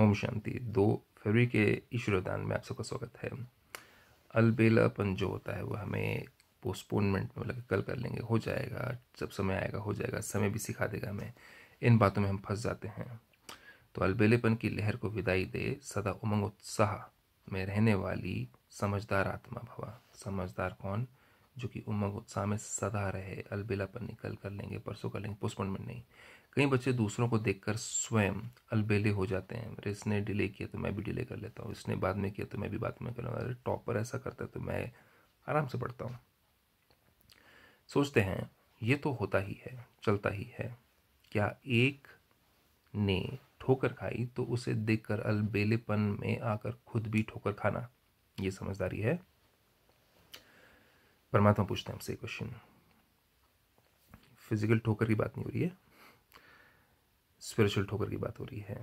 ओम शांति दो फरवरी के ईश्वरदान में आप सबका स्वागत है अलबेलापन जो होता है वो हमें पोस्टपोनमेंट में लगे मतलब कल कर लेंगे हो जाएगा जब समय आएगा हो जाएगा समय भी सिखा देगा हमें इन बातों में हम फंस जाते हैं तो अलबेलेपन की लहर को विदाई दे सदा उमंग उत्साह में रहने वाली समझदार आत्मा भवा समझदार कौन जो कि उमंग उत्साह में सदा रहे अलबेला पर निकल कर लेंगे परसों कर लेंगे पोस्टपोन में नहीं कई बच्चे दूसरों को देखकर स्वयं अलबेले हो जाते हैं अरे इसने डिले किया तो मैं भी डिले कर लेता हूँ इसने बाद में किया तो मैं भी बाद में कर लूँगा अरे टॉपर ऐसा करता है तो मैं आराम से पढ़ता हूँ सोचते हैं ये तो होता ही है चलता ही है क्या एक ने ठोकर खाई तो उसे देखकर अलबेलेपन में आकर खुद भी ठोकर खाना ये समझदारी है परमात्मा पूछते हैं हमसे ये क्वेश्चन फिजिकल ठोकर की बात नहीं हो रही है स्पिरिचुअल ठोकर की बात हो रही है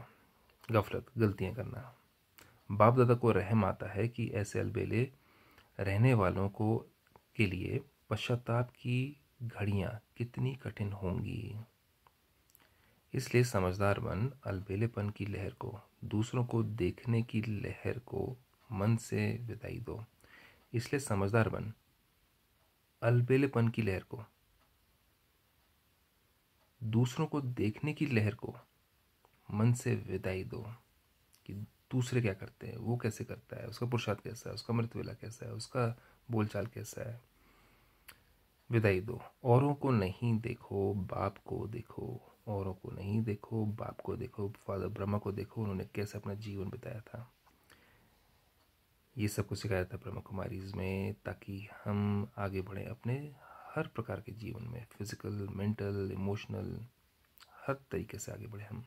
गफलत गलतियां करना बाप दादा को रहम आता है कि ऐसे अलबेले रहने वालों को के लिए पश्चाताप की घड़ियां कितनी कठिन होंगी इसलिए समझदार मन अलबेलेपन की लहर को दूसरों को देखने की लहर को मन से विदाई दो इसलिए समझदार बन अलबेलेपन की लहर को दूसरों को देखने की लहर को मन से विदाई दो कि दूसरे क्या करते हैं वो कैसे करता है उसका पुरुषाद कैसा है उसका मृत वेला कैसा है उसका बोलचाल कैसा है विदाई दो औरों को नहीं देखो बाप को देखो औरों को नहीं देखो बाप को देखो फादर ब्रह्मा को देखो उन्होंने कैसे अपना जीवन बिताया था ये सब कुछ सिखाया था ब्रह्म कुमारीज में ताकि हम आगे बढ़ें अपने हर प्रकार के जीवन में फिज़िकल मेंटल इमोशनल हर तरीके से आगे बढ़ें हम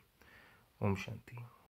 ओम शांति